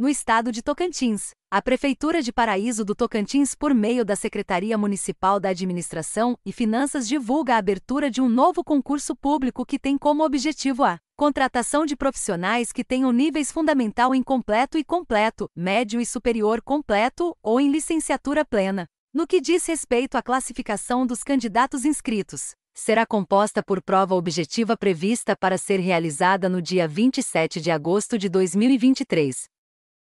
no estado de Tocantins. A Prefeitura de Paraíso do Tocantins, por meio da Secretaria Municipal da Administração e Finanças, divulga a abertura de um novo concurso público que tem como objetivo a contratação de profissionais que tenham níveis fundamental em completo e completo, médio e superior completo ou em licenciatura plena. No que diz respeito à classificação dos candidatos inscritos, será composta por prova objetiva prevista para ser realizada no dia 27 de agosto de 2023,